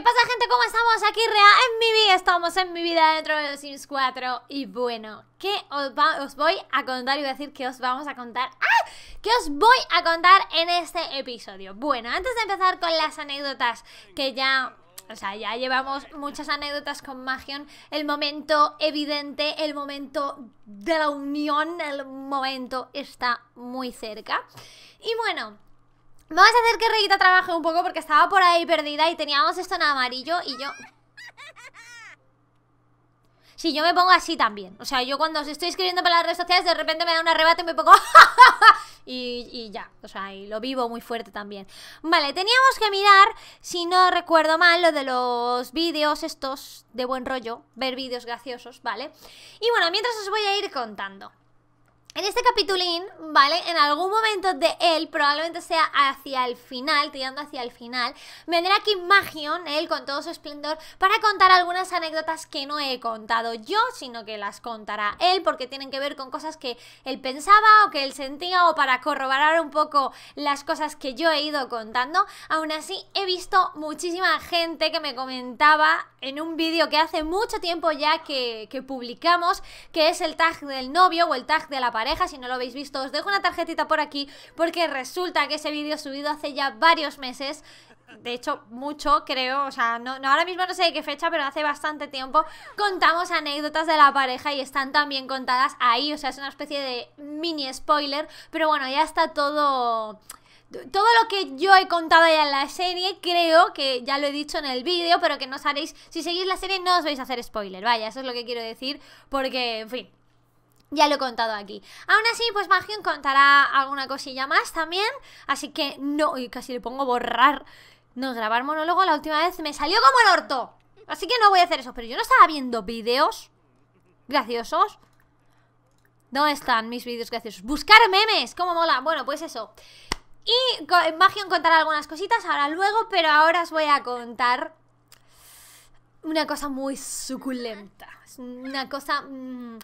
¿Qué pasa gente? ¿Cómo estamos? Aquí Rea en mi vida, estamos en mi vida dentro de los Sims 4 Y bueno, ¿qué os, voy a contar? y a decir que os vamos a contar ¡Ah! ¿Qué os voy a contar en este episodio? Bueno, antes de empezar con las anécdotas que ya o sea, ya llevamos muchas anécdotas con Magion. El momento evidente, el momento de la unión, el momento está muy cerca. Y bueno, Vamos a hacer que Reyita trabaje un poco porque estaba por ahí perdida y teníamos esto en amarillo y yo... Si yo me pongo así también. O sea, yo cuando os estoy escribiendo para las redes sociales, de repente me da un arrebato y me pongo. y, ya. O sea, y lo vivo muy fuerte también. Vale, teníamos que mirar, si no recuerdo mal, lo de los vídeos estos de buen rollo. Ver vídeos graciosos, ¿vale? Y bueno, mientras os voy a ir contando. En este capitulín, ¿vale? En algún momento de él, probablemente sea hacia el final, tirando hacia el final, vendrá aquí Magion, él con todo su esplendor, para contar algunas anécdotas que no he contado yo, sino que las contará él, porque tienen que ver con cosas que él pensaba o que él sentía, o para corroborar un poco las cosas que yo he ido contando. Aún así, he visto muchísima gente que me comentaba en un vídeo que hace mucho tiempo ya que, publicamos, que es el tag del novio o el tag de la pareja, si no lo habéis visto, os dejo una tarjetita por aquí, porque resulta que ese vídeo subido hace ya varios meses, de hecho mucho creo, o sea, no, ahora mismo no sé de qué fecha, pero hace bastante tiempo, contamos anécdotas de la pareja y están también contadas ahí, o sea, es una especie de mini spoiler, pero bueno, ya está todo todo lo que yo he contado ya en la serie, creo que ya lo he dicho en el vídeo, pero que no sabéis si seguís la serie no os vais a hacer spoiler, vaya, eso es lo que quiero decir, porque, en fin, ya lo he contado aquí. Aún así, pues Magion contará alguna cosilla más también, así que no, y casi le pongo borrar, no, grabar monólogo la última vez me salió como el orto, así que no voy a hacer eso, pero yo no estaba viendo vídeos graciosos. ¿Dónde están mis vídeos graciosos? ¡Buscar memes! ¡Cómo mola! Bueno, pues eso. Y Magion contar algunas cositas ahora luego, pero ahora os voy a contar una cosa muy suculenta. una cosa... Mm,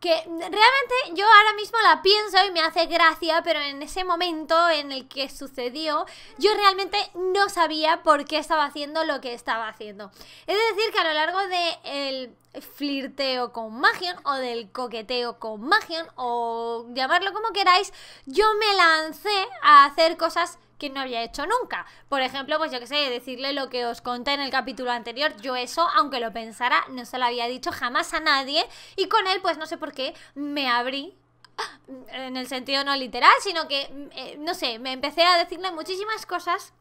que realmente yo ahora mismo la pienso y me hace gracia, pero en ese momento en el que sucedió, yo realmente no sabía por qué estaba haciendo lo que estaba haciendo. Es decir, que a lo largo del flirteo con Magion o del coqueteo con Magion o llamarlo como queráis, yo me lancé a hacer cosas que no había hecho nunca. Por ejemplo, pues yo qué sé, decirle lo que os conté en el capítulo anterior. Yo eso, aunque lo pensara, no se lo había dicho jamás a nadie. Y con él, pues no sé por qué, me abrí en el sentido no literal, sino que, eh, no sé, me empecé a decirle muchísimas cosas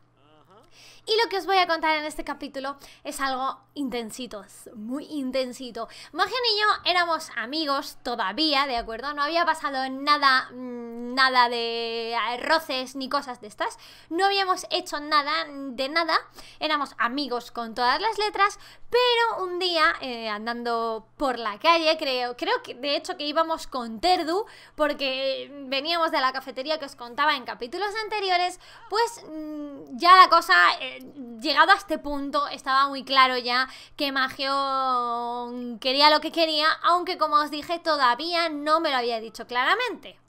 y lo que os voy a contar en este capítulo es algo intensito, muy intensito. Magia y yo éramos amigos todavía, ¿de acuerdo? No había pasado nada, mm, nada de eh, roces ni cosas de estas. No habíamos hecho nada de nada. Éramos amigos con todas las letras, pero un día eh, andando por la calle, creo, creo que de hecho que íbamos con Terdu, porque veníamos de la cafetería que os contaba en capítulos anteriores, pues mm, ya la cosa... Eh, llegado a este punto estaba muy claro ya que Magion quería lo que quería, aunque como os dije todavía no me lo había dicho claramente.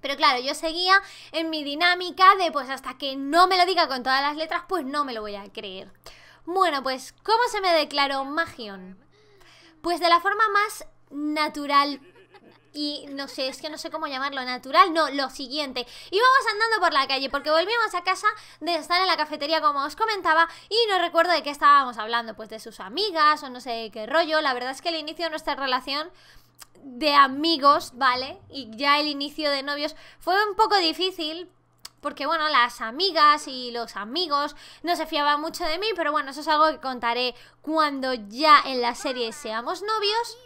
Pero claro, yo seguía en mi dinámica de pues hasta que no me lo diga con todas las letras, pues no me lo voy a creer. Bueno, pues ¿cómo se me declaró Magion? Pues de la forma más natural y no sé, es que no sé cómo llamarlo, natural, no, lo siguiente. Íbamos andando por la calle porque volvíamos a casa de estar en la cafetería como os comentaba y no recuerdo de qué estábamos hablando, pues de sus amigas o no sé qué rollo. La verdad es que el inicio de nuestra relación de amigos, ¿vale? Y ya el inicio de novios fue un poco difícil porque bueno, las amigas y los amigos no se fiaban mucho de mí, pero bueno, eso es algo que contaré cuando ya en la serie seamos novios.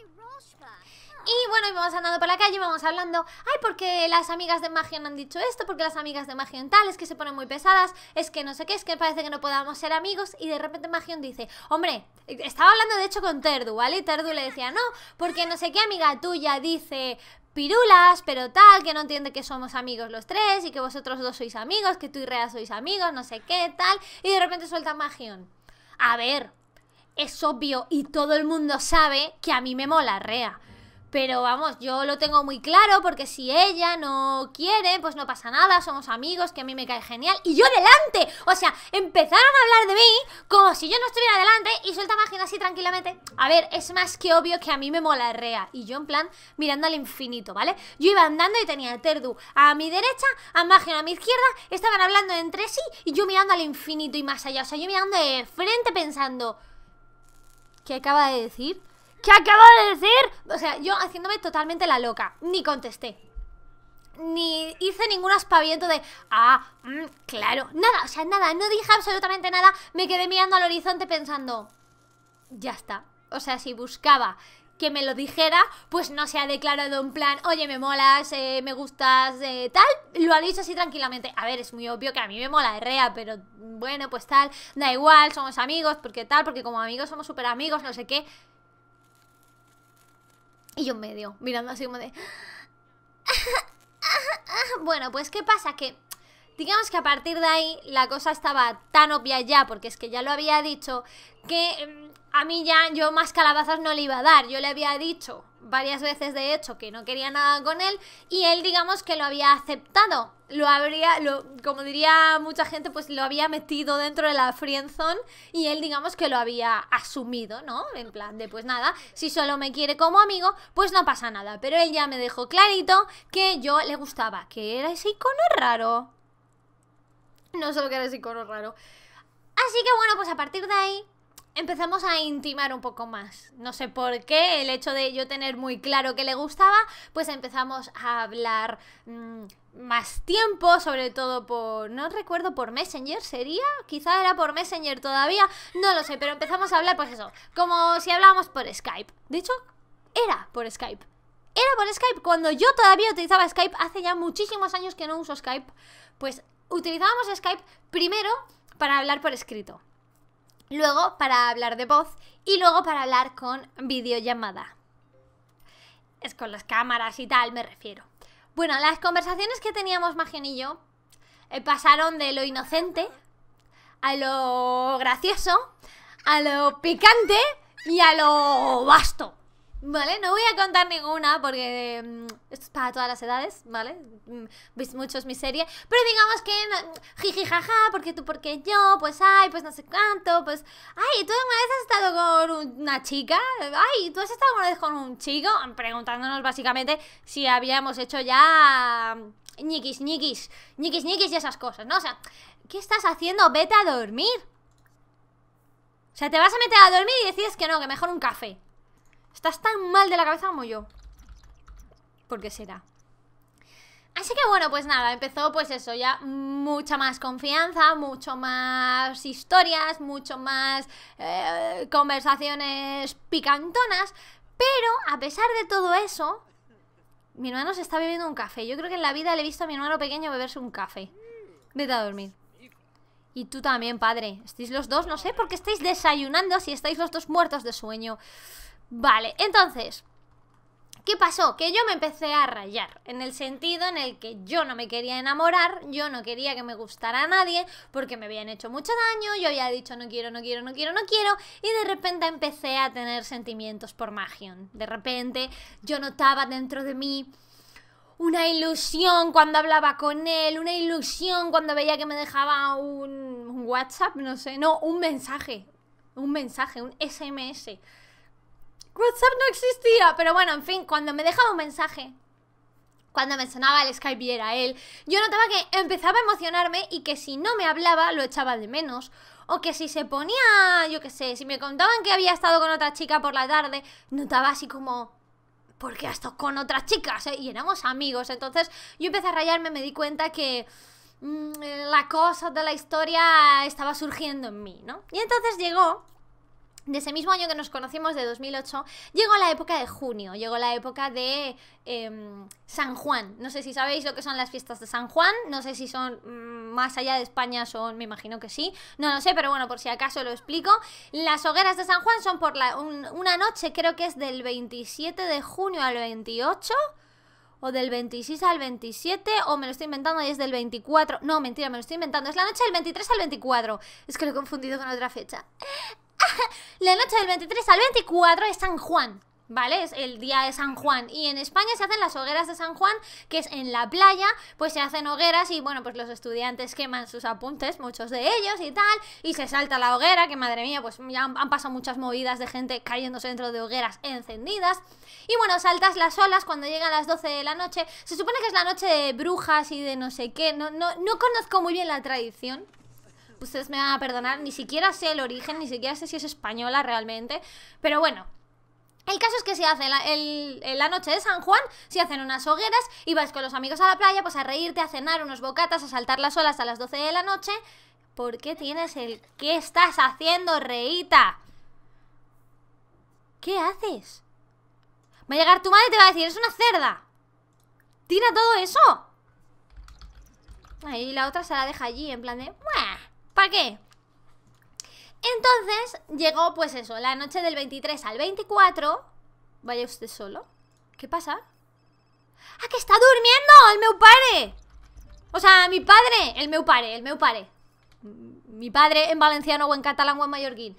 Y bueno, vamos andando por la calle, y vamos hablando, ay, porque las amigas de Magion han dicho esto, porque las amigas de Magion tal, es que se ponen muy pesadas, es que no sé qué, es que parece que no podamos ser amigos. Y de repente Magion dice, hombre, estaba hablando de hecho con Terdu, ¿vale? Y Terdu le decía, no, porque no sé qué amiga tuya dice, pirulas, pero tal, que no entiende que somos amigos los tres y que vosotros dos sois amigos, que tú y Rea sois amigos, no sé qué, tal. Y de repente suelta Magion. A ver, es obvio y todo el mundo sabe que a mí me mola Rea. Pero vamos, yo lo tengo muy claro porque si ella no quiere, pues no pasa nada, somos amigos, que a mí me cae genial. Y yo delante, o sea, empezaron a hablar de mí como si yo no estuviera delante y suelta Magia así tranquilamente. A ver, es más que obvio que a mí me mola Rea. Y yo en plan mirando al infinito, ¿vale? Yo iba andando y tenía a Terdu a mi derecha, a Magia a mi izquierda, estaban hablando entre sí y yo mirando al infinito y más allá. O sea, yo mirando de frente pensando, ¿qué acaba de decir? ¿Qué acabo de decir? O sea, yo haciéndome totalmente la loca. Ni contesté. Ni hice ningún aspaviento de, ah, mm, claro. Nada, o sea, nada. No dije absolutamente nada. Me quedé mirando al horizonte pensando, ya está. O sea, si buscaba que me lo dijera, pues no se ha declarado un plan, oye, me molas, eh, me gustas, eh, tal, lo ha dicho así tranquilamente. A ver, es muy obvio que a mí me mola Herrea, pero bueno, pues tal, da igual, somos amigos, porque tal, porque como amigos somos súper amigos, no sé qué. Y yo medio, mirando así como de... Ah, ah, ah, bueno, pues ¿qué pasa? Que digamos que a partir de ahí la cosa estaba tan obvia ya, porque es que ya lo había dicho, que mm, a mí ya yo más calabazas no le iba a dar. Yo le había dicho varias veces, de hecho, que no quería nada con él y él digamos que lo había aceptado lo habría, lo, como diría mucha gente, pues lo había metido dentro de la frienzón y él digamos que lo había asumido, ¿no? En plan de pues nada, si solo me quiere como amigo, pues no pasa nada. Pero él ya me dejó clarito que yo le gustaba, que era ese icono raro. No solo que era ese icono raro. Así que bueno, pues a partir de ahí empezamos a intimar un poco más. No sé por qué, el hecho de yo tener muy claro que le gustaba, pues empezamos a hablar mm, más tiempo, sobre todo por, no recuerdo, por Messenger, ¿sería? Quizá era por Messenger todavía, no lo sé, pero empezamos a hablar, pues eso, como si hablábamos por Skype. De hecho, era por Skype. Era por Skype, cuando yo todavía utilizaba Skype, hace ya muchísimos años que no uso Skype, pues utilizábamos Skype primero para hablar por escrito, luego para hablar de voz y luego para hablar con videollamada. Es con las cámaras y tal, me refiero. Bueno, las conversaciones que teníamos Magien y yo eh, pasaron de lo inocente a lo gracioso, a lo picante y a lo vasto. ¿Vale? No voy a contar ninguna porque mm, esto es para todas las edades, ¿vale? Veis mm, muchos mi serie. Pero digamos que no, jiji jaja, porque tú, porque yo, pues ay, pues no sé cuánto, pues. Ay, ¿tú alguna vez has estado con una chica? Ay, ¿tú has estado alguna vez con un chico? Preguntándonos básicamente si habíamos hecho ya. niquis mm, niquis niquis ñiquis y esas cosas, ¿no? O sea, ¿qué estás haciendo? Vete a dormir. O sea, te vas a meter a dormir y decides que no, que mejor un café. Estás tan mal de la cabeza como yo. ¿Por qué será? Así que bueno, pues nada, empezó pues eso, ya mucha más confianza, mucho más historias, mucho más eh, conversaciones picantonas, pero a pesar de todo eso, mi hermano se está bebiendo un café. Yo creo que en la vida le he visto a mi hermano pequeño beberse un café. Vete a dormir. Y tú también, padre. Estéis los dos, no sé por qué estáis desayunando si estáis los dos muertos de sueño. Vale, entonces, ¿qué pasó? Que yo me empecé a rayar, en el sentido en el que yo no me quería enamorar, yo no quería que me gustara a nadie, porque me habían hecho mucho daño, yo había dicho no quiero, no quiero, no quiero, no quiero, y de repente empecé a tener sentimientos por Magion. De repente yo notaba dentro de mí una ilusión cuando hablaba con él, una ilusión cuando veía que me dejaba un WhatsApp, no sé, no, un mensaje, un mensaje, un SMS. WhatsApp no existía, pero bueno, en fin, cuando me dejaba un mensaje, cuando me el Skype y era él, yo notaba que empezaba a emocionarme y que si no me hablaba lo echaba de menos. O que si se ponía, yo qué sé, si me contaban que había estado con otra chica por la tarde, notaba así como, ¿por qué has estado con otras chicas? Y éramos amigos. Entonces yo empecé a rayarme, me di cuenta que mm, la cosa de la historia estaba surgiendo en mí, ¿no? Y entonces llegó de ese mismo año que nos conocimos, de 2008, llegó la época de junio, llegó la época de em, San Juan. No sé si sabéis lo que son las fiestas de San Juan, no sé si son mm, más allá de España, son, me imagino que sí, no lo sé, pero bueno, por si acaso lo explico. Las hogueras de San Juan son por la, una noche, creo que es del 27 de junio al 28 o del 26 al 27, o me lo estoy inventando y es del 24. No, mentira, me lo estoy inventando. Es la noche del 23 al 24. Es que lo he confundido con otra fecha. La noche del 23 al 24 es San Juan. ¿Vale? Es el día de San Juan. Y en España se hacen las hogueras de San Juan, que es en la playa, pues se hacen hogueras y bueno, pues los estudiantes queman sus apuntes, muchos de ellos y tal, y se salta la hoguera, que madre mía, pues ya han, pasado muchas movidas de gente cayéndose dentro de hogueras encendidas. Y bueno, saltas las olas cuando llegan las 12 de la noche. Se supone que es la noche de brujas y de no sé qué, no, no, no conozco muy bien la tradición, ustedes me van a perdonar, ni siquiera sé el origen, ni siquiera sé si es española realmente, pero bueno, el caso es que se hace la, en la noche de San Juan, se hacen unas hogueras y vas con los amigos a la playa, pues a reírte, a cenar unos bocatas, a saltar las olas a las 12 de la noche. ¿Por qué tienes el... ¿Qué estás haciendo, reíta? ¿Qué haces? Va a llegar tu madre y te va a decir, es una cerda. Tira todo eso. Ahí la otra se la deja allí, en plan de... ¿Para qué? Entonces llegó pues eso, la noche del 23 al 24. Vaya usted solo. ¿Qué pasa? ¡Ah, que está durmiendo el meu pare! O sea, mi padre, el meu pare, el meu pare. Mi padre en valenciano o en catalán o en mallorquín.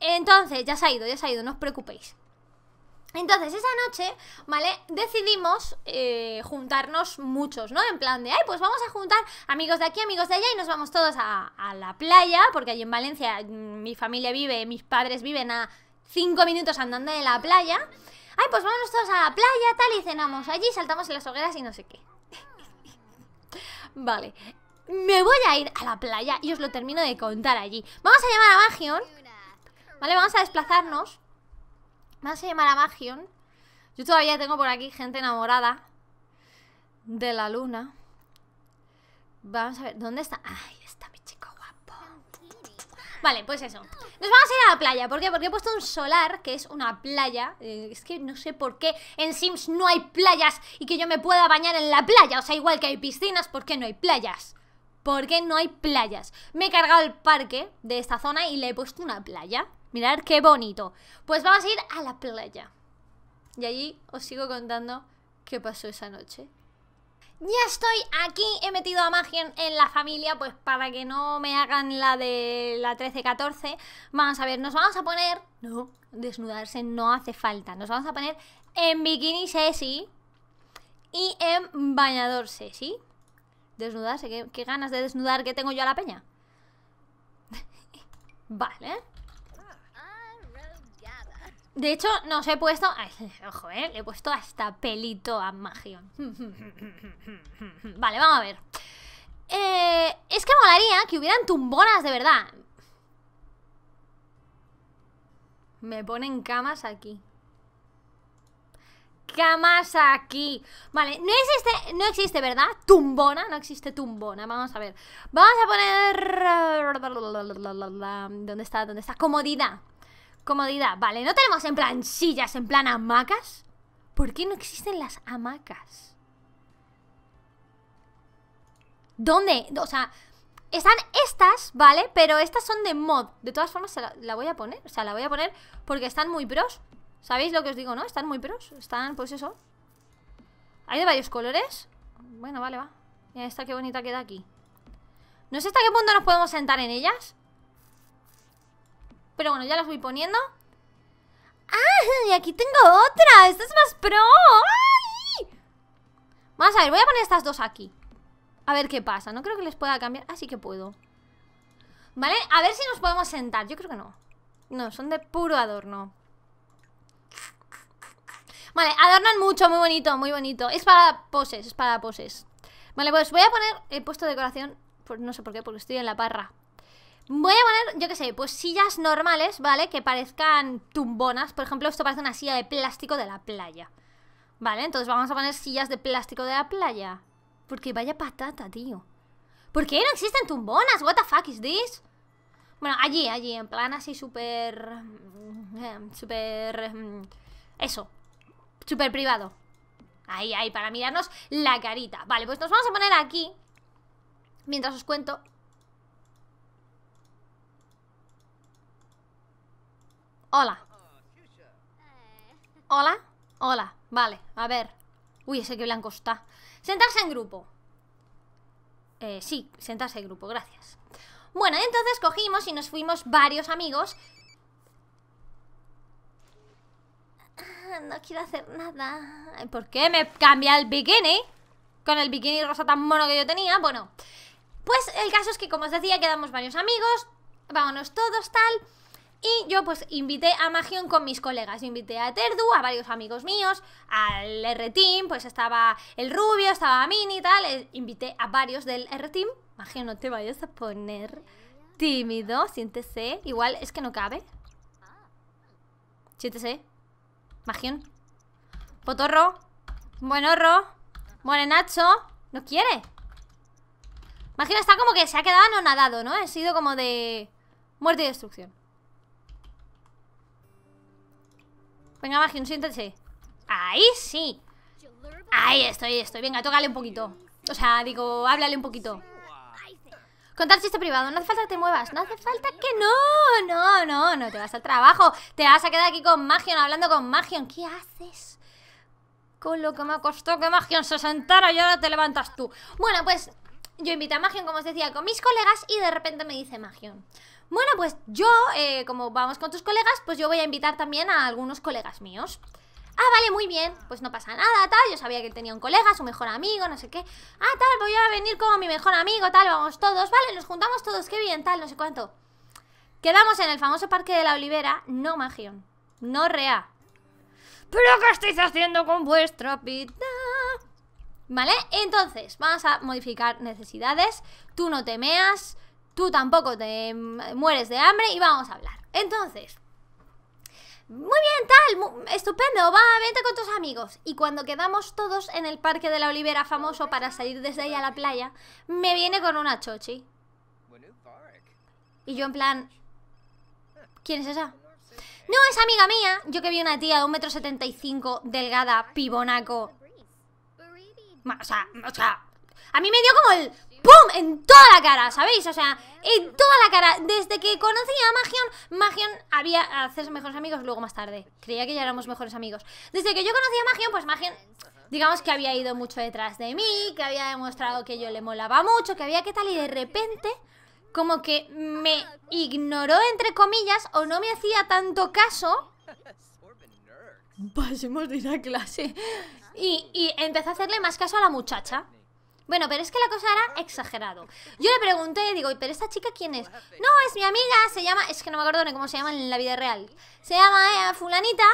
Entonces, ya se ha ido, ya se ha ido, no os preocupéis. Entonces, esa noche, ¿vale? Decidimos eh, juntarnos muchos, ¿no? En plan de, ay, pues vamos a juntar amigos de aquí, amigos de allá y nos vamos todos a, la playa, porque allí en Valencia mm, mi familia vive, mis padres viven a cinco minutos andando de la playa. Ay, pues vamos todos a la playa, tal, y cenamos allí, saltamos en las hogueras y no sé qué. vale, me voy a ir a la playa y os lo termino de contar allí. Vamos a llamar a Magion, ¿vale? Vamos a desplazarnos me a llamar a Magion. Yo todavía tengo por aquí gente enamorada de la luna. Vamos a ver, ¿dónde está? Ahí está mi chico guapo. Vale, pues eso. Nos vamos a ir a la playa. ¿Por qué? Porque he puesto un solar, que es una playa. Eh, es que no sé por qué en Sims no hay playas y que yo me pueda bañar en la playa. O sea, igual que hay piscinas, ¿por qué no hay playas? ¿Por qué no hay playas? Me he cargado el parque de esta zona y le he puesto una playa. Mirad qué bonito. Pues vamos a ir a la playa. Y allí os sigo contando qué pasó esa noche. Ya estoy aquí, he metido a magia en la familia, pues para que no me hagan la de la 13-14. Vamos a ver, nos vamos a poner... No, desnudarse no hace falta. Nos vamos a poner en bikini sexy y en bañador sexy. Desnudarse, ¿Qué, qué ganas de desnudar que tengo yo a la peña. vale. De hecho, nos he puesto. ojo, ¿eh? Le he puesto hasta pelito a Magion. vale, vamos a ver. Eh, es que molaría que hubieran tumbonas de verdad. Me ponen camas aquí. Camas aquí. Vale, no existe, no existe, ¿verdad? Tumbona, no existe tumbona. Vamos a ver. Vamos a poner... ¿Dónde está? ¿Dónde está? Comodidad. Comodidad, vale, no tenemos en plan sillas, en plan hamacas. ¿Por qué no existen las hamacas? ¿Dónde? O sea, están estas, ¿vale? Pero estas son de mod. De todas formas, la, voy a poner. O sea, la voy a poner porque están muy pros. ¿Sabéis lo que os digo, no? Están muy pros. Están, pues eso. Hay de varios colores. Bueno, vale, va. Mira esta qué bonita queda aquí. No sé hasta qué punto nos podemos sentar en ellas. Pero bueno, ya las voy poniendo. ¡Ah! Y aquí tengo otra. Esta es más pro. Vamos a ver, voy a poner estas dos aquí. A ver qué pasa. No creo que les pueda cambiar. Así ah, que puedo. ¿Vale? A ver si nos podemos sentar. Yo creo que no. No, son de puro adorno. Vale, adornan mucho, muy bonito, muy bonito. Es para poses, es para poses. Vale, pues voy a poner... el puesto de decoración, pues no sé por qué, porque estoy en la parra. Voy a poner, yo qué sé, pues sillas normales, ¿vale? Que parezcan tumbonas. Por ejemplo, esto parece una silla de plástico de la playa. ¿Vale? Entonces vamos a poner sillas de plástico de la playa. Porque vaya patata, tío. ¿Por qué no existen tumbonas? What the fuck is this? Bueno, allí, allí, en plan así súper... Mm, eh, súper... Mm, eso. Súper privado. Ahí, ahí, para mirarnos la carita. Vale, pues nos vamos a poner aquí. Mientras os cuento Hola. Hola. Hola. Vale, a ver. Uy, ese que blanco está. Sentarse en grupo. Eh, sí, sentarse en grupo, gracias. Bueno, entonces cogimos y nos fuimos varios amigos. Ah, no quiero hacer nada. ¿Por qué me cambia el bikini? Con el bikini rosa tan mono que yo tenía. Bueno, pues el caso es que, como os decía, quedamos varios amigos. Vámonos todos, tal. Y yo pues invité a Magion con mis colegas. Yo invité a Terdu, a varios amigos míos, al R-Team, pues estaba el Rubio, estaba Mini y tal. Eh, invité a varios del R-Team. Magion, no te vayas a poner tímido, siéntese. Igual es que no cabe. Siéntese. Magion. Potorro. Buenorro. Morenacho. No quiere. Magion está como que se ha quedado anonadado, ¿no? Ha sido como de muerte y destrucción. Venga, Magion, siéntese. Ahí sí. Ahí estoy, estoy. Venga, tócale un poquito. O sea, digo, háblale un poquito. Contar chiste privado, no hace falta que te muevas, no hace falta que no, no, no, no te vas al trabajo, te vas a quedar aquí con Magion, hablando con Magion, ¿qué haces? Con lo que me costó que Magion se sentara y ahora te levantas tú. Bueno, pues yo invito a Magion, como os decía, con mis colegas y de repente me dice Magion. Bueno, pues yo, eh, como vamos con tus colegas, pues yo voy a invitar también a algunos colegas míos. Ah, vale, muy bien, pues no pasa nada, tal, yo sabía que tenía un colega, su mejor amigo, no sé qué. Ah, tal, voy a venir con mi mejor amigo, tal, vamos todos, vale, nos juntamos todos, qué bien, tal, no sé cuánto. Quedamos en el famoso Parque de la Olivera, no magión no Rea. ¿Pero qué estáis haciendo con vuestra vida? ¿Vale? Entonces, vamos a modificar necesidades, tú no temeas, tú tampoco te mueres de hambre y vamos a hablar. Entonces, muy bien, tal, estupendo, va, vente con tus amigos. Y cuando quedamos todos en el Parque de la Olivera famoso para salir desde ahí a la playa, me viene con una chochi. Y yo en plan... ¿Quién es esa? No, es amiga mía. Yo que vi una tía de 1,75m, delgada, pibonaco. O sea, o sea... A mí me dio como el... ¡pum! En toda la cara, ¿sabéis? O sea, en toda la cara. Desde que conocí a Magion, Magion había a hacerse mejores amigos luego más tarde. Creía que ya éramos mejores amigos. Desde que yo conocí a Magion, pues Magion, digamos que había ido mucho detrás de mí, que había demostrado que yo le molaba mucho, que había que tal, y de repente como que me ignoró, entre comillas, o no me hacía tanto caso. Pasemos de ir a clase. Y, y empecé a hacerle más caso a la muchacha. Bueno, pero es que la cosa era exagerado. Yo le pregunté, digo, ¿pero esta chica quién es? No, es mi amiga, se llama, es que no me acuerdo ni cómo se llama en la vida real. Se llama eh, fulanita,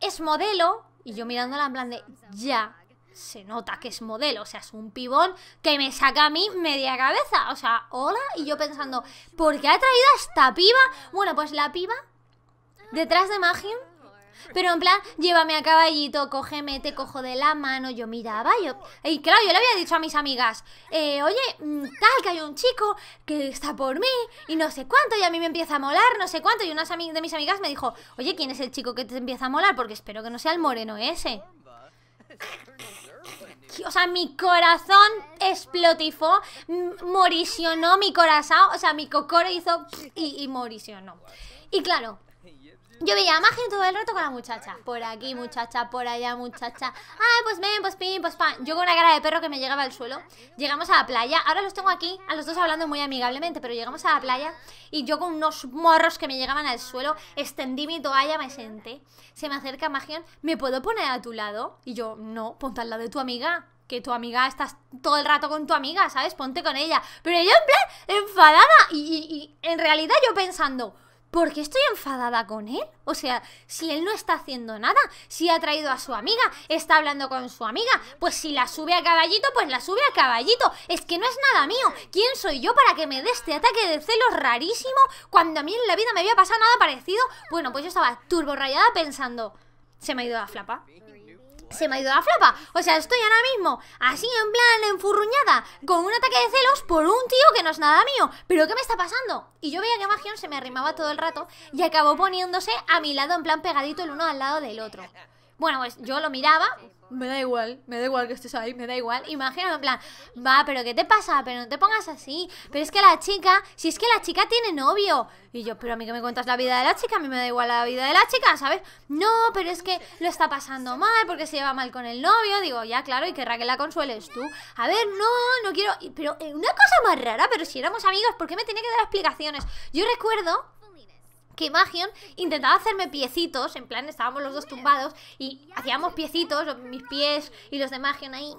es modelo, y yo mirándola en plan de, ya, se nota que es modelo, o sea, es un pibón que me saca a mí media cabeza, o sea, hola, y yo pensando, ¿por qué ha traído a esta piba? Bueno, pues la piba, detrás de Magium, pero en plan, llévame a caballito, cógeme, te cojo de la mano. Yo miraba, yo. Y claro, yo le había dicho a mis amigas, eh, oye, mm, tal, que hay un chico que está por mí y no sé cuánto, y a mí me empieza a molar, no sé cuánto. Y una de mis amigas me dijo, oye, ¿quién es el chico que te empieza a molar? Porque espero que no sea el moreno ese. O sea, mi corazón explotifó, morisionó mi corazón, o sea, mi cocoro hizo y, y morisionó. Y claro, yo veía a todo el rato con la muchacha. Por aquí, muchacha, por allá, muchacha. Ay pues ven, pues pim, pues pan. Yo con una cara de perro que me llegaba al suelo. Llegamos a la playa. Ahora los tengo aquí, a los dos hablando muy amigablemente, pero llegamos a la playa y yo con unos morros que me llegaban al suelo, extendí mi toalla, me senté. Se me acerca Magion, ¿me puedo poner a tu lado? Y yo, no, ponte al lado de tu amiga que tu amiga estás todo el rato con tu amiga, ¿sabes? Ponte con ella. Pero yo en plan enfadada y, y en realidad yo pensando, ¿Por qué estoy enfadada con él? O sea, si él no está haciendo nada, si ha traído a su amiga, está hablando con su amiga, pues si la sube a caballito, pues la sube a caballito. Es que no es nada mío. ¿Quién soy yo para que me dé este ataque de celos rarísimo cuando a mí en la vida me había pasado nada parecido? Bueno, pues yo estaba turbo rayada pensando, se me ha ido la flapa se me ha ido la flapa. O sea, estoy ahora mismo así en plan enfurruñada con un ataque de celos por un tío que no es nada mío. ¿Pero qué me está pasando? Y yo veía que Magion se me arrimaba todo el rato y acabó poniéndose a mi lado en plan pegadito el uno al lado del otro. Bueno, pues yo lo miraba, me da igual, me da igual que estés ahí, me da igual. Imagina, en plan, va, pero ¿qué te pasa? Pero no te pongas así. Pero es que la chica, si es que la chica tiene novio. Y yo, pero a mí que me cuentas la vida de la chica, a mí me da igual la vida de la chica, ¿sabes? No, pero es que lo está pasando mal porque se lleva mal con el novio. Digo, ya, claro, y querrá que la consueles tú. A ver, no, no quiero. Pero eh, una cosa más rara, pero si éramos amigos, ¿por qué me tenía que dar explicaciones? Yo recuerdo que Magion intentaba hacerme piecitos, en plan estábamos los dos tumbados y hacíamos piecitos, mis pies y los de Magion ahí.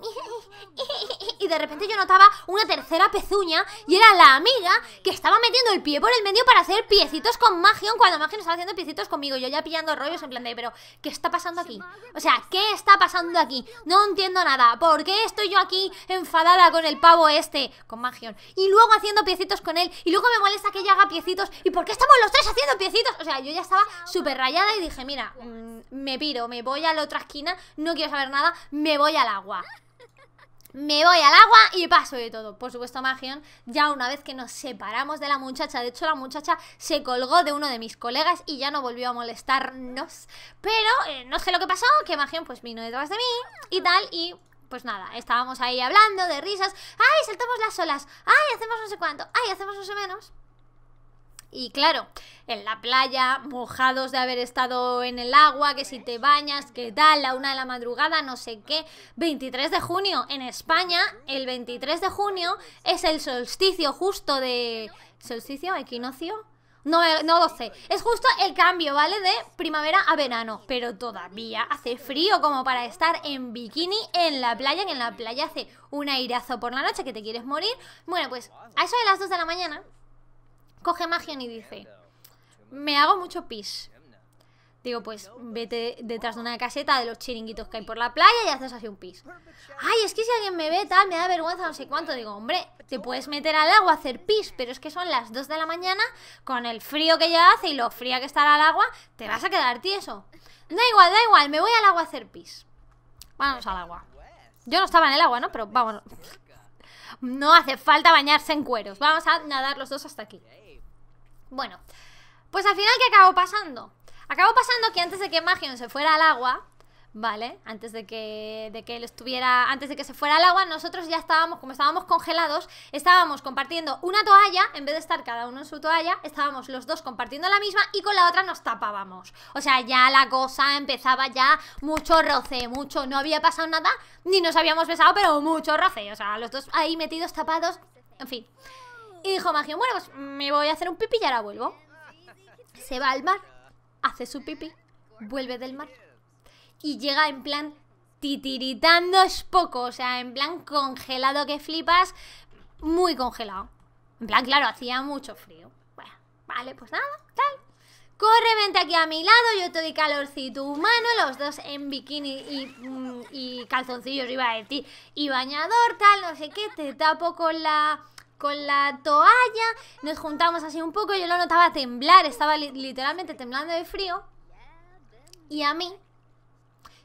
Y de repente yo notaba una tercera pezuña y era la amiga que estaba metiendo el pie por el medio para hacer piecitos con Magion cuando Magion estaba haciendo piecitos conmigo. Yo ya pillando rollos en plan de, pero ¿qué está pasando aquí? O sea, ¿qué está pasando aquí? No entiendo nada. ¿Por qué estoy yo aquí enfadada con el pavo este, con Magion? Y luego haciendo piecitos con él y luego me molesta que ella haga piecitos. ¿Y por qué estamos los tres haciendo o sea, yo ya estaba súper rayada y dije, mira, mm, me piro, me voy a la otra esquina, no quiero saber nada, me voy al agua. Me voy al agua y paso de todo. Por supuesto, Magion, ya una vez que nos separamos de la muchacha, de hecho la muchacha se colgó de uno de mis colegas y ya no volvió a molestarnos. Pero eh, no sé lo que pasó, que Magion pues vino detrás de mí y tal y pues nada, estábamos ahí hablando de risas. ¡Ay, saltamos las olas! ¡Ay, hacemos no sé cuánto! ¡Ay, hacemos no sé menos! Y claro, en la playa, mojados de haber estado en el agua, que si te bañas, que tal, la una de la madrugada, no sé qué. 23 de junio en España, el 23 de junio es el solsticio justo de. ¿Solsticio? ¿Equinoccio? No, eh, no lo sé. Es justo el cambio, ¿vale? De primavera a verano. Pero todavía hace frío como para estar en bikini en la playa, en la playa hace un airazo por la noche que te quieres morir. Bueno, pues a eso de las 2 de la mañana Coge magia y dice, me hago mucho pis. Digo, pues vete detrás de una caseta de los chiringuitos que hay por la playa y haces así un pis. Ay, es que si alguien me ve tal, me da vergüenza, no sé cuánto. Digo, hombre, te puedes meter al agua a hacer pis, pero es que son las 2 de la mañana, con el frío que ya hace y lo fría que estará el agua, te vas a quedar tieso. Da igual, da igual, me voy al agua a hacer pis. Vamos al agua. Yo no estaba en el agua, ¿no? Pero vamos. No hace falta bañarse en cueros. Vamos a nadar los dos hasta aquí. Bueno, pues al final, ¿qué acabó pasando? Acabó pasando que antes de que Magion se fuera al agua, ¿vale? Antes de que, que él estuviera, antes de que se fuera al agua, nosotros ya estábamos, como estábamos congelados, estábamos compartiendo una toalla, en vez de estar cada uno en su toalla, estábamos los dos compartiendo la misma y con la otra nos tapábamos. O sea, ya la cosa empezaba ya mucho roce, mucho, no había pasado nada, ni nos habíamos besado, pero mucho roce, o sea, los dos ahí metidos tapados, en fin. Y dijo bueno, pues me voy a hacer un pipí y ahora vuelvo. Se va al mar, hace su pipí, vuelve del mar. Y llega en plan titiritando es poco, o sea, en plan congelado que flipas, muy congelado. En plan, claro, hacía mucho frío. Bueno, vale, pues nada, tal. Corre, vente aquí a mi lado, yo te doy calorcito humano, los dos en bikini y, mm, calzoncillos, iba de ti y bañador, tal, no sé qué, te tapo con la con la toalla, nos juntamos así un poco, yo lo notaba temblar, estaba literalmente temblando de frío. Y a mí,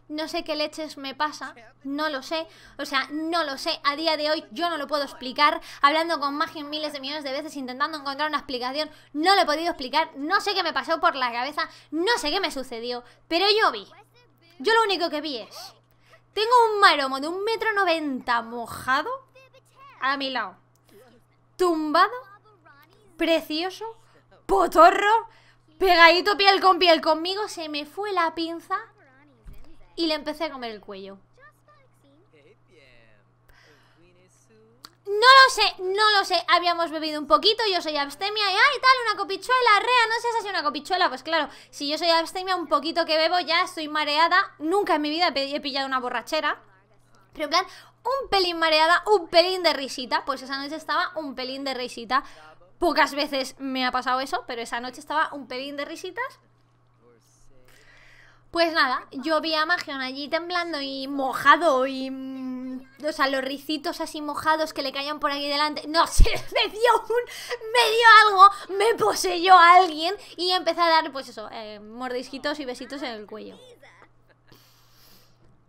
no sé qué leches me pasa, no lo sé, o sea, no lo sé, a día de hoy yo no lo puedo explicar, hablando con Maggie miles de millones de veces, intentando encontrar una explicación, no lo he podido explicar, no sé qué me pasó por la cabeza, no sé qué me sucedió, pero yo vi, yo lo único que vi es, tengo un maromo de un metro noventa mojado a mi lado tumbado, precioso, potorro, pegadito piel con piel conmigo, se me fue la pinza y le empecé a comer el cuello. No lo sé, no lo sé. Habíamos bebido un poquito, yo soy abstemia y ay, tal, una copichuela, rea, no sé si es una copichuela. Pues claro, si yo soy abstemia, un poquito que bebo ya estoy mareada. Nunca en mi vida he pillado una borrachera. Pero en un pelín mareada, un pelín de risita. Pues esa noche estaba un pelín de risita. Pocas veces me ha pasado eso, pero esa noche estaba un pelín de risitas. Pues nada, yo vi a Magion allí temblando y mojado y... Mm, o sea, los ricitos así mojados que le caían por aquí delante. No sé, me dio un... Me dio algo, me poseyó a alguien y empecé a dar, pues eso, eh, mordisquitos y besitos en el cuello.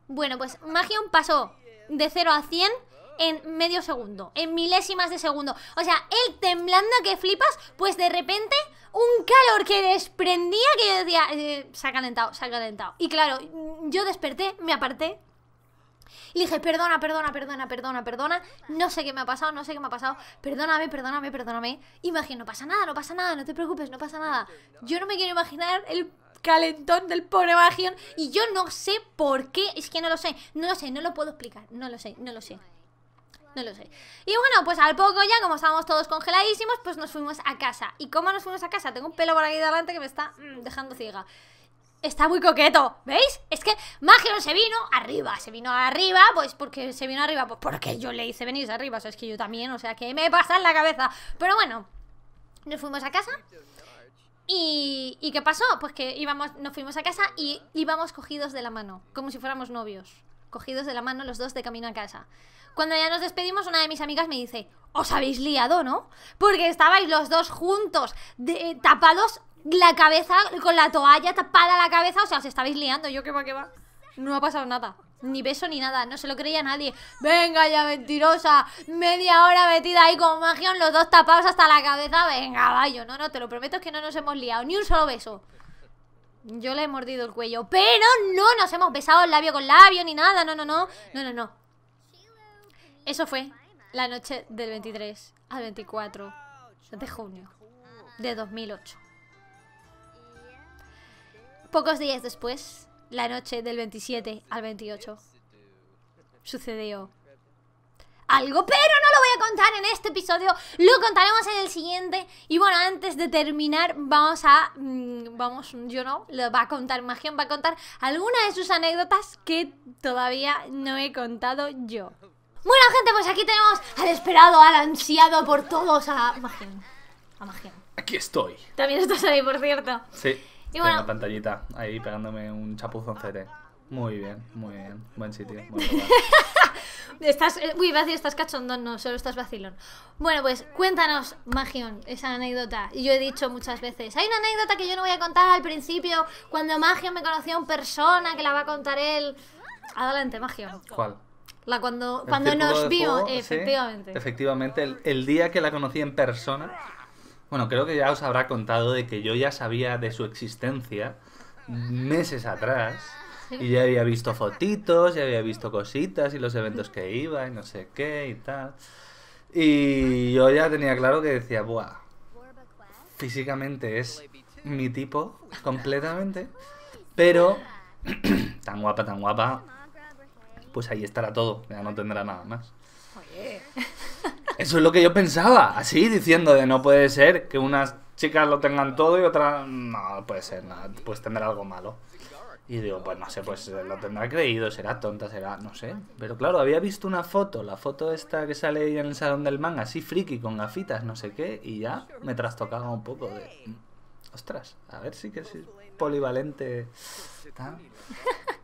Bueno, pues Magion pasó de 0 a 100 en medio segundo, en milésimas de segundo. O sea, él temblando que flipas, pues de repente un calor que desprendía que yo decía, eh, se ha calentado, se ha calentado. Y claro, yo desperté, me aparté. Y dije, perdona, perdona, perdona, perdona, perdona. No sé qué me ha pasado, no sé qué me ha pasado. Perdóname, perdóname, perdóname. Imagino, no pasa nada, no pasa nada, no te preocupes, no pasa nada. Yo no me quiero imaginar el calentón del pobre Magion. Y yo no sé por qué. Es que no lo sé. No lo sé. No lo puedo explicar. No lo sé. No lo sé. No lo sé. Y bueno, pues al poco ya, como estábamos todos congeladísimos, pues nos fuimos a casa. ¿Y cómo nos fuimos a casa? Tengo un pelo por aquí delante que me está mm, dejando ciega. Está muy coqueto, ¿veis? Es que Magion se vino arriba, se vino arriba, pues porque se vino arriba, pues porque yo le hice venir arriba, o sea, es que yo también, o sea, que me pasa en la cabeza. Pero bueno, nos fuimos a casa y, qué pasó? Pues que íbamos, nos fuimos a casa y íbamos cogidos de la mano, como si fuéramos novios cogidos de la mano los dos de camino a casa. Cuando ya nos despedimos, una de mis amigas me dice, os habéis liado, ¿no? Porque estabais los dos juntos, eh, tapados la cabeza, con la toalla tapada la cabeza, o sea, os estabais liando, yo qué va, qué va. No ha pasado nada. Ni beso ni nada, no se lo creía nadie. Venga ya, mentirosa. Media hora metida ahí con magia los dos tapados hasta la cabeza. Venga, vaya. No, no, te lo prometo que no nos hemos liado. Ni un solo beso. Yo le he mordido el cuello. Pero no nos hemos besado el labio con labio ni nada. No, no, no. No, no, no. Eso fue la noche del 23 al 24 de junio de 2008. Pocos días después, la noche del 27 al 28 sucedió algo, pero no lo voy a contar en este episodio, lo contaremos en el siguiente. Y bueno, antes de terminar, vamos a. Mm, vamos, yo no, lo va a contar Magión, va a contar alguna de sus anécdotas que todavía no he contado yo. Bueno, gente, pues aquí tenemos al esperado, al ansiado por todos, a Magión. Aquí estoy. También estás ahí, por cierto. Sí. Y pantallita ahí pegándome un chapuzoncete. Muy bien, muy bien. Buen sitio. estás, eh, uy, vacío estás cachondón, no, solo estás vacilón. Bueno, pues cuéntanos, Magion, esa anécdota. Y Yo he dicho muchas veces, hay una anécdota que yo no voy a contar al principio, cuando Magion me conoció en persona, que la va a contar él. Adelante, Magion. ¿Cuál? La cuando, cuando nos vio eh, efectivamente. efectivamente, el, el día que la conocí en persona bueno, creo que ya os habrá contado de que yo ya sabía de su existencia meses atrás. Y ya había visto fotitos, ya había visto cositas y los eventos que iba y no sé qué y tal. Y yo ya tenía claro que decía, buah, físicamente es mi tipo completamente, pero tan guapa, tan guapa, pues ahí estará todo, ya no tendrá nada más. Oye. Eso es lo que yo pensaba, así diciendo de no puede ser que unas chicas lo tengan todo y otras no, puede ser, pues tendrá algo malo. Y digo, pues no sé, pues lo tendrá creído, será tonta, será, no sé. Pero claro, había visto una foto, la foto esta que sale ahí en el salón del manga, así friki, con gafitas, no sé qué, y ya me trastocaba un poco de... Ostras, a ver si que es polivalente.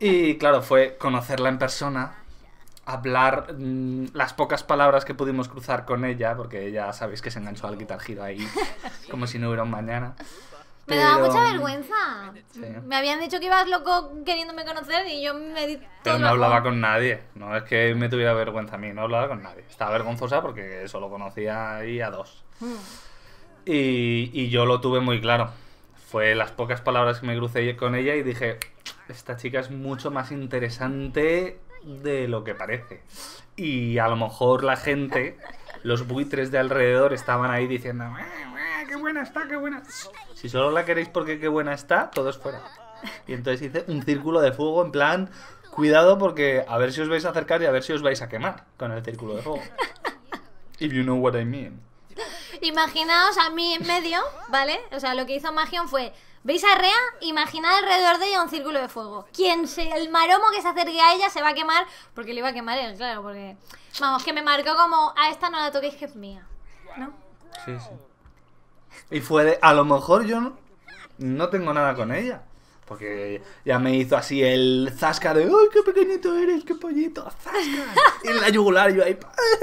Y claro, fue conocerla en persona hablar mm, las pocas palabras que pudimos cruzar con ella, porque ya sabéis que se enganchó al Guitar ahí, como si no hubiera un mañana. Me daba mucha mm, vergüenza. Me habían dicho que ibas loco queriéndome conocer y yo me Pero no hablaba con nadie. No es que me tuviera vergüenza a mí, no hablaba con nadie. Estaba vergonzosa porque solo conocía ahí a dos. Hmm. Y, y, yo lo tuve muy claro. Fue las pocas palabras que me crucé con ella y dije, esta chica es mucho más interesante de lo que parece. Y a lo mejor la gente, los buitres de alrededor, estaban ahí diciendo, ¡qué buena está, qué buena! Si solo la queréis porque qué buena está, todos fuera. Y entonces hice un círculo de fuego en plan, cuidado porque a ver si os vais a acercar y a ver si os vais a quemar con el círculo de fuego. If you know what I mean. Imaginaos a mí en medio, ¿vale? O sea, lo que hizo Magion fue ¿Veis a Rea? Imaginad alrededor de ella un círculo de fuego. Quien se, el maromo que se acerque a ella se va a quemar, porque le iba a quemar él, claro, porque... Vamos, que me marcó como, a esta no la toquéis que es mía, ¿no? Sí, sí. Y fue de, a lo mejor yo no, tengo nada con ella. Porque ya me hizo así el zasca de ¡Ay, qué pequeñito eres, qué pollito! ¡Zasca! la yugular yo ahí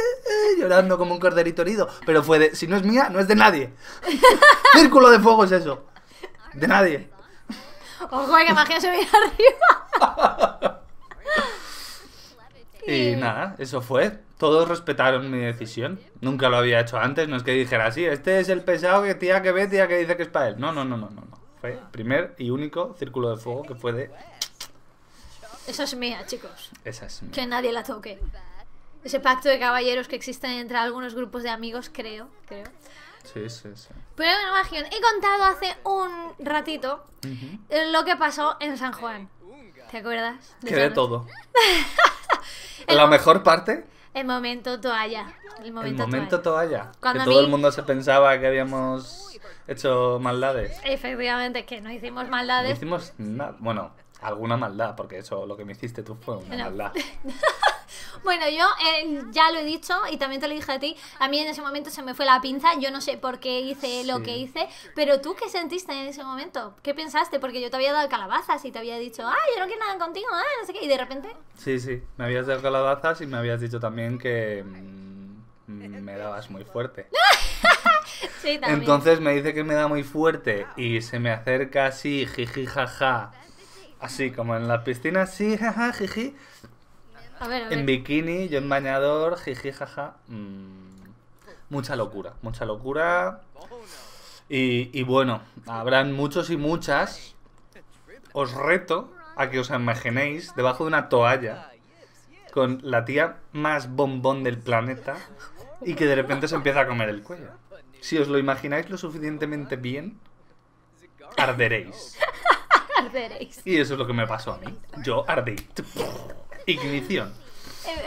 llorando como un corderito herido. Pero fue de, si no es mía, no es de nadie. Círculo de fuego es eso. De nadie. Ojo, que magia se viene arriba. y nada, eso fue. Todos respetaron mi decisión. Nunca lo había hecho antes. No es que dijera, así. este es el pesado que tía que ve, tía que dice que es para él. No, no, no, no, no. Fue primer y único círculo de fuego que fue de. Esa es mía, chicos. Esa es mía. Que nadie la toque. Ese pacto de caballeros que existen entre algunos grupos de amigos, creo, creo. Sí, sí, sí. Pero bueno Magion he contado hace un ratito eh, lo que pasó en San Juan. ¿Te acuerdas? que de todo. ¿La mejor parte? El momento toalla. El momento, toalla. que todo el mundo se pensaba que habíamos hecho maldades. Efectivamente, que no hicimos maldades. No hicimos nada. Bueno, alguna maldad, porque eso, lo que me hiciste tú fue una maldad. Bueno, yo eh, ya lo he dicho y también te lo dije a ti. A mí en ese momento se me fue la pinza. Yo no sé por qué hice lo que hice. Pero tú, ¿qué sentiste en ese momento? ¿Qué pensaste? Porque yo te había dado calabazas y te había dicho, ah, yo no quiero nada contigo, ah, no sé qué. Y de repente. Sí, sí. Me habías dado calabazas y me habías dicho también que. Mm, me dabas muy fuerte. sí, también. Entonces me dice que me da muy fuerte y se me acerca así, jiji, jaja así como en la piscina, sí, jaja, jiji. En bikini, yo en bañador, jiji, jaja. Mm, mucha locura, mucha locura. Y, bueno, habrán muchos y muchas. Os reto a que os imaginéis debajo de una toalla con la tía más bombón del planeta y que de repente se empieza a comer el cuello. Si os lo imagináis lo suficientemente bien, arderéis. arderéis. Y eso es lo que me pasó a mí. Yo ardí. Ignición.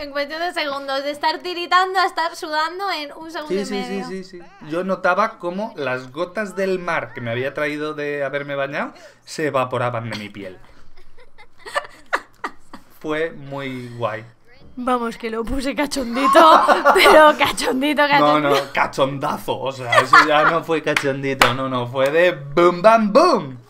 En, cuestión de segundos, de estar tiritando a estar sudando en un segundo sí, medio. Sí, sí, sí. Yo notaba como las gotas del mar que me había traído de haberme bañado se evaporaban de mi piel. Fue muy guay. Vamos, que lo puse cachondito, pero cachondito, cachondito. No, no, cachondazo. O sea, eso ya no fue cachondito, no, no, fue de boom, bam, boom.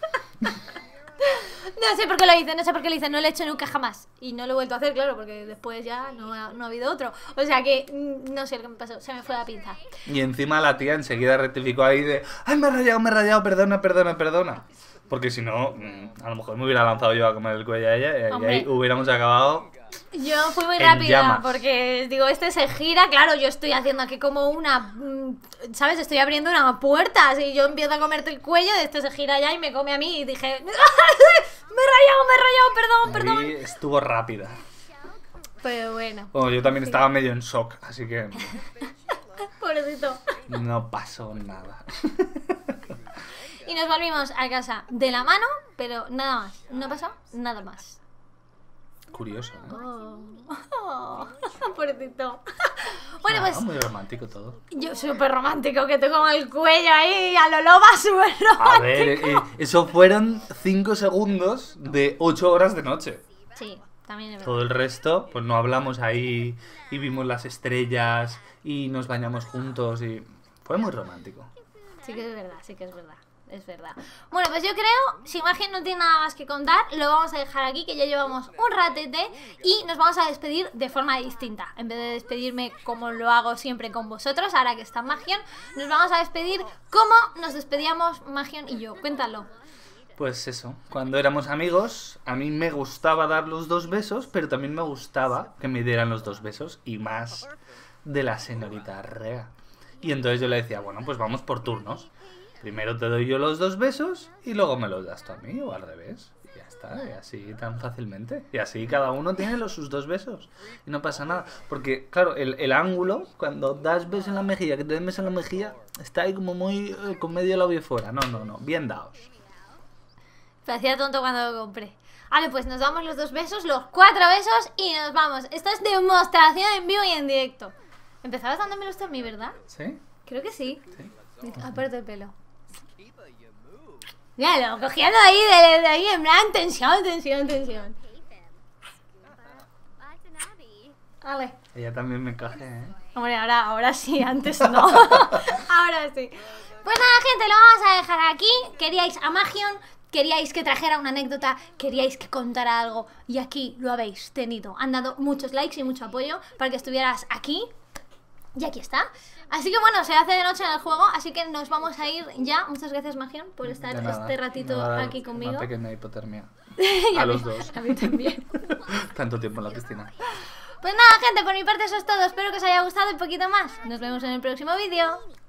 No sé por qué lo hice, no sé por qué lo hice, no lo he hecho nunca jamás. Y no lo he vuelto a hacer, claro, porque después ya no ha, no ha habido otro. O sea que mm, no sé lo que me pasó, se me fue la pinza. Y encima la tía enseguida rectificó ahí de, ay, me he rayado, me he rayado, perdona, perdona, perdona. Porque si no, mm, a lo mejor me hubiera lanzado yo a comer el cuello a ella y ahí hubiéramos acabado. Yo fui muy rápida porque digo, este se gira, claro, yo estoy haciendo aquí como una, mm, ¿sabes? Estoy abriendo una puerta, así yo empiezo a comerte el cuello, este se gira ya y me come a mí y dije, me he rayado, me he rayado, perdón, perdón. estuvo rápida. Pero pues bueno. Bueno, yo también estaba medio en shock, así que... Pobrecito. No pasó nada. Y nos volvimos a casa de la mano, pero nada más. No pasó nada más. Curioso, ¿no? Oh, bueno, pues Muy romántico todo. Yo, súper romántico, que tengo el cuello ahí a lo loba, súper romántico. A ver, eh, eh, eso fueron 5 segundos de 8 horas de noche. Sí, también es verdad. Todo el resto, pues no hablamos ahí y vimos las estrellas y nos bañamos juntos y. Fue muy romántico. Sí que es verdad, sí que es verdad es verdad. Bueno, pues yo creo, si Magion no tiene nada más que contar, lo vamos a dejar aquí, que ya llevamos un ratete y nos vamos a despedir de forma distinta. En vez de despedirme como lo hago siempre con vosotros, ahora que está Magion, nos vamos a despedir como nos despedíamos Magion y yo. Cuéntalo. Pues eso, cuando éramos amigos, a mí me gustaba dar los dos besos, pero también me gustaba que me dieran los dos besos y más de la señorita Rea. Y entonces yo le decía, bueno, pues vamos por turnos. Primero te doy yo los dos besos y luego me los das tú a mí o al revés. Y ya está, así tan fácilmente. Y así cada uno tiene los, sus dos besos. Y no pasa nada. Porque, claro, el, ángulo, cuando das besos en la mejilla, que te den beso en la mejilla, está ahí como muy eh, con medio labio fuera. No, no, no. Bien dados. Parecía tonto cuando lo compré. Vale, pues nos damos los dos besos, los cuatro besos y nos vamos. Esto es demostración en vivo y en directo. Empezabas dándomelo tú a mí, ¿verdad? Sí. Creo que sí. Sí. Aparte el pelo. Míralo, cogiendo ahí de, ahí en plan, tensión, tensión, tensión. Vale. Ella también me coge, ¿eh? Hombre, ahora, ahora sí, antes no. ahora sí. Pues nada, gente, lo vamos a dejar aquí. Queríais a Magion, queríais que trajera una anécdota, queríais que contara algo. Y aquí lo habéis tenido. Han dado muchos likes y mucho apoyo para que estuvieras aquí. Y aquí está. Así que bueno, se hace de noche en el juego, así que nos vamos a ir ya. Muchas gracias, Magion, por estar este ratito aquí conmigo. Una pequeña hipotermia. a, los dos. A mí también. Tanto tiempo en la piscina. Pues nada, gente, por mi parte eso es todo. Espero que os haya gustado y poquito más. Nos vemos en el próximo vídeo.